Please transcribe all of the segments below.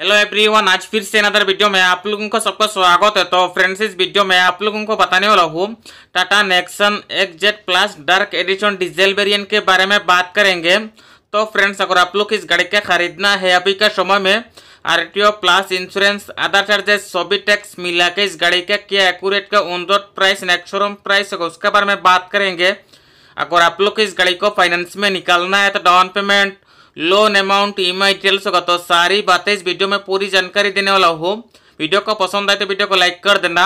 hello everyone आज फिर से अनदर वीडियो में आप लोगों को सबका स्वागत है तो फ्रेंड्स इस वीडियो में आप लोगों को बताने वाला हूँ Tata Nexon XZ plus dark edition diesel variant के बारे में बात करेंगे तो फ्रेंड्स अगर आप लोग इस गाड़ी का खरीदना है अभी के समय में R T O plus insurance other charges सभी टैक्स मिला के इस गाड़ी का क्या एक्यूरेट का on road price next showroom price होगा उसके बारे में बात करेंगे अगर आप लोग इस गाड़ी को फाइनेंस में निकालना है तो डाउन पेमेंट लोन अमाउंट ई डिटेल्स होगा तो सारी बातें इस वीडियो में पूरी जानकारी देने वाला हूँ वीडियो को पसंद आए तो वीडियो को लाइक कर देना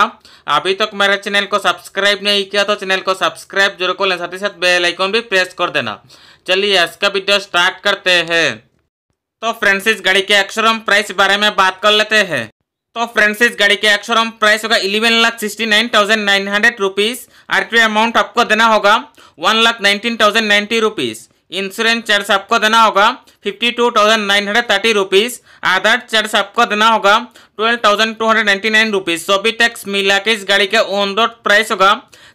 अभी तक तो मेरे चैनल को सब्सक्राइब नहीं किया तो चैनल को सब्सक्राइब जरूर कर लें साथ ही साथ बेल आइकन भी प्रेस कर देना चलिए आज का वीडियो स्टार्ट करते हैं तो फ्रेंड्स इस गाड़ी के अक्षरम प्राइस बारे में बात कर लेते हैं तो फ्रेंड्स इस गाड़ी के अक्षरम प्राइस होगा eleven lakh sixty nine thousand nine hundred rupees R T amount आपको देना होगा one lakh nineteen thousand ninety rupees insurance charge आपको देना होगा fifty two thousand nine hundred thirty rupees other charge आपको देना होगा twelve thousand two hundred ninety nine rupees सभी टैक्स मिला के इस गाड़ी का ऑन रोड प्राइस होगा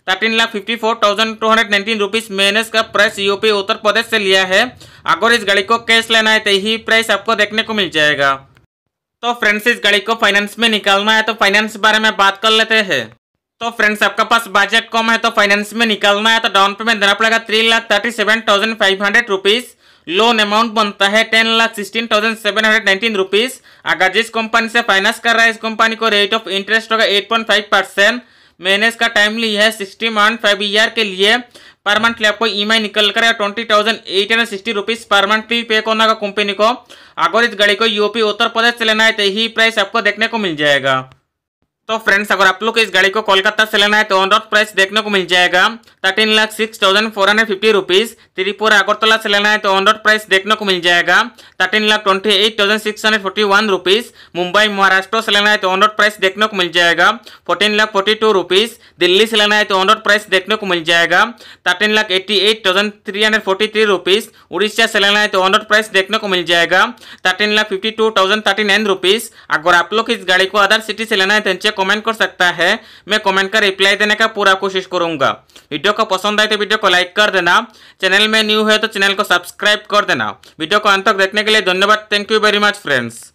thirteen lakh fifty four thousand two hundred nineteen rupees मैंने का प्राइस यूपी उत्तर प्रदेश से लिया है अगर इस गाड़ी को कैश लेना है तो यही प्राइस आपको देखने को मिल जाएगा तो फ्रेंड्स इस गाड़ी को फाइनेंस में निकालना है तो फाइनेंस बारे में बात कर लेते हैं तो फ्रेंड्स आपका पास बजट कम है तो फाइनेंस में निकलना है तो डाउन पेमेंट देना पड़ेगा three lakh thirty seven thousand five hundred rupees loan amount बनता है ten lakh sixteen thousand seven hundred nineteen rupees अगर जिस कंपनी से फाइनेंस कर रहा है इस कंपनी को रेट ऑफ इंटरेस्ट होगा एट पॉइंट फाइव परसेंट मैंने इसका टाइम लिया है सिक्सटी मंथ फाइव ईयर के लिए पर मंथली आपको ई एम आई निकल कर twenty thousand eight hundred sixty rupees पर मंथली पे करना होगा कंपनी को अगर इस गाड़ी को यूपी उत्तर प्रदेश से लेना है तो यही प्राइस आपको देखने को मिल जाएगा तो फ्रेंड्स अगर आप लोग को इस गाड़ी को कोलकाता से लेना है तो ऑन रोड प्राइस देखने को मिल जाएगा thirteen lakh six thousand four hundred fifty rupees Tripura Agartala से लेना है तो ऑन रोड प्राइस देखने को मिल जाएगा thirteen lakh twenty eight thousand six hundred forty one rupees Mumbai Maharashtra से लेना है तो ऑन रोड प्राइस देखने को मिल जाएगा fourteen lakh forty two rupees Delhi से लेना है तो ऑन रोड प्राइस देखने को मिल जाएगा thirteen lakh eighty eight thousand three hundred forty three rupees Orissa से लेना है तो ऑन रोड प्राइस देखने को मिल जाएगा thirteen lakh fifty two thousand thirty nine rupees अगर आप लोग इस गाड़ी को अदर सिटी से लेना है तो कमेंट कर सकता है मैं कमेंट का रिप्लाई देने का पूरा कोशिश करूंगा वीडियो को पसंद आए तो वीडियो को लाइक कर देना चैनल में न्यू है तो चैनल को सब्सक्राइब कर देना वीडियो को अंत तक देखने के लिए धन्यवाद thank you very much friends